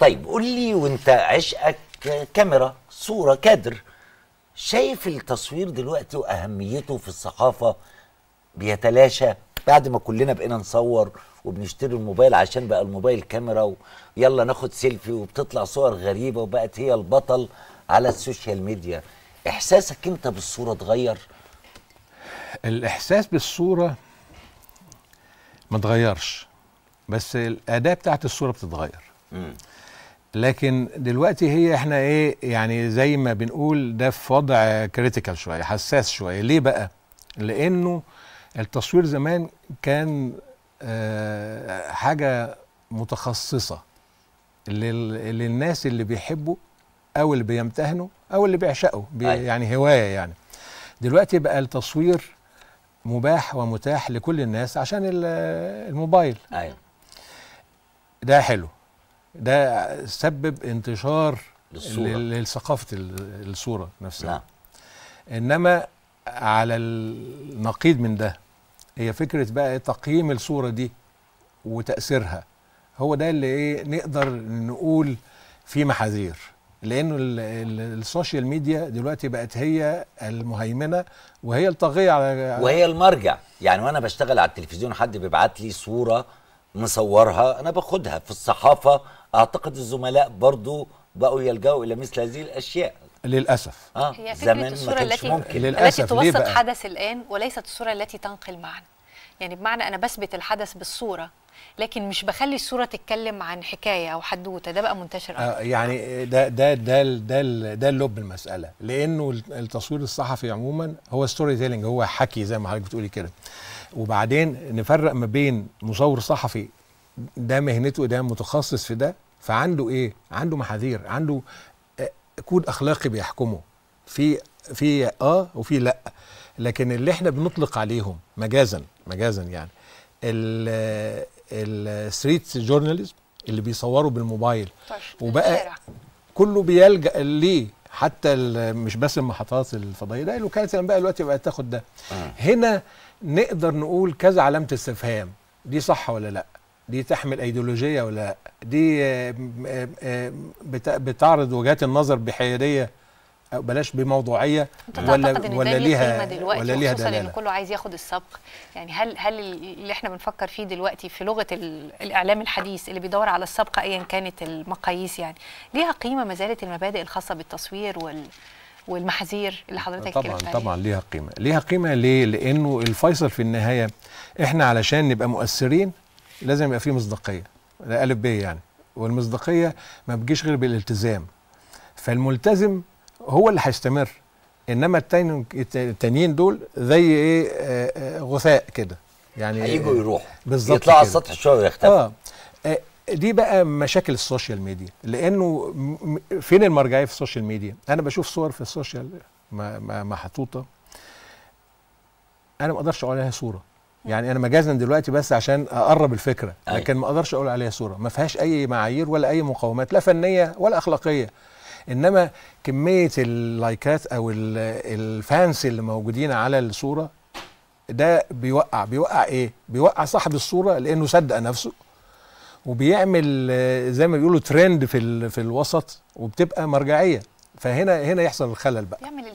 طيب قول لي وانت عشقك كاميرا صوره كادر شايف التصوير دلوقتي واهميته في الصحافه بيتلاشى بعد ما كلنا بقينا نصور وبنشتري الموبايل عشان بقى الموبايل كاميرا ويلا ناخد سيلفي وبتطلع صور غريبه وبقت هي البطل على السوشيال ميديا احساسك انت بالصوره اتغير الاحساس بالصوره ما اتغيرش بس الاداه بتاعت الصوره بتتغير لكن دلوقتي هي احنا ايه يعني زي ما بنقول ده في وضع كريتيكال شويه حساس شويه ليه بقى لانه التصوير زمان كان آه، حاجه متخصصه للناس اللي بيحبوا او اللي بيمتهنوا او اللي بيعشقوا بي أيوة. يعني هوايه يعني دلوقتي بقى التصوير مباح ومتاح لكل الناس عشان الموبايل ايوه ده حلو ده سبب انتشار للصورة. لثقافه الصوره نفسها نعم. انما على النقيض من ده هي فكره بقى إيه؟ تقييم الصوره دي وتاثيرها هو ده اللي ايه نقدر نقول فيه محاذير لانه السوشيال ميديا دلوقتي بقت هي المهيمنه وهي الطاغيه على وهي المرجع يعني وانا بشتغل على التلفزيون حد بيبعت لي صوره مصورها انا باخدها في الصحافه اعتقد الزملاء برضو بقوا يلجأوا الى مثل هذه الاشياء للاسف آه. هي فكره زمان الصوره التي ممكن. للأسف. التي توثق حدث الان وليست الصوره التي تنقل معنى يعني بمعنى انا بثبت الحدث بالصوره لكن مش بخلي الصوره تتكلم عن حكايه او حدوته ده بقى منتشر آه يعني ده ده ده ده ده اللب المساله لانه التصوير الصحفي عموما هو ستوري تيلينج هو حكي زي ما حضرتك بتقولي كده وبعدين نفرق ما بين مصور صحفي ده مهنته ده متخصص في ده فعنده ايه عنده محاذير عنده آه، كود اخلاقي بيحكمه في في اه وفي لا لكن اللي احنا بنطلق عليهم مجازا مجازا يعني الستريت جورناليزم اللي بيصوروا بالموبايل طيب، وبقى كله بيلجا ليه حتى مش بس المحطات الفضائيه ده الوكالات الانباء دلوقتي بقت تاخد ده آه. هنا نقدر نقول كذا علامه استفهام دي صح ولا لا دي تحمل ايديولوجيه ولا دي آه، آه، آه، بتعرض وجهات النظر بحياديه أو بلاش بموضوعيه ولا ولا ليها ولا ليها دلاله ان كله عايز ياخد السبق يعني هل هل اللي احنا بنفكر فيه دلوقتي في لغه الاعلام الحديث اللي بيدور على السبق ايا كانت المقاييس يعني ليها قيمه ما زالت المبادئ الخاصه بالتصوير وال والمحاذير اللي حضرتك طبعا طبعا ليها قيمه ليها قيمه ليه لانه الفيصل في النهايه احنا علشان نبقى مؤثرين لازم يبقى فيه مصداقيه ده الف ب يعني والمصداقيه ما بتجيش غير بالالتزام فالملتزم هو اللي هيستمر انما التانيين دول زي ايه آه، آه، غثاء كده يعني هيجوا يروحوا بالظبط يطلعوا على السطح شويه ويختفوا آه. آه. دي بقى مشاكل السوشيال ميديا لانه فين المرجعيه في السوشيال ميديا انا بشوف صور في السوشيال محطوطه انا ما اقدرش اقول عليها صوره يعني انا مجازا دلوقتي بس عشان اقرب الفكره أيوه. لكن ما اقدرش اقول عليها صوره ما فيهاش اي معايير ولا اي مقاومات لا فنيه ولا اخلاقيه انما كميه اللايكات او الفانس اللي موجودين على الصوره ده بيوقع بيوقع ايه بيوقع صاحب الصوره لانه صدق نفسه وبيعمل زي ما بيقولوا ترند في في الوسط وبتبقى مرجعيه فهنا هنا يحصل الخلل بقى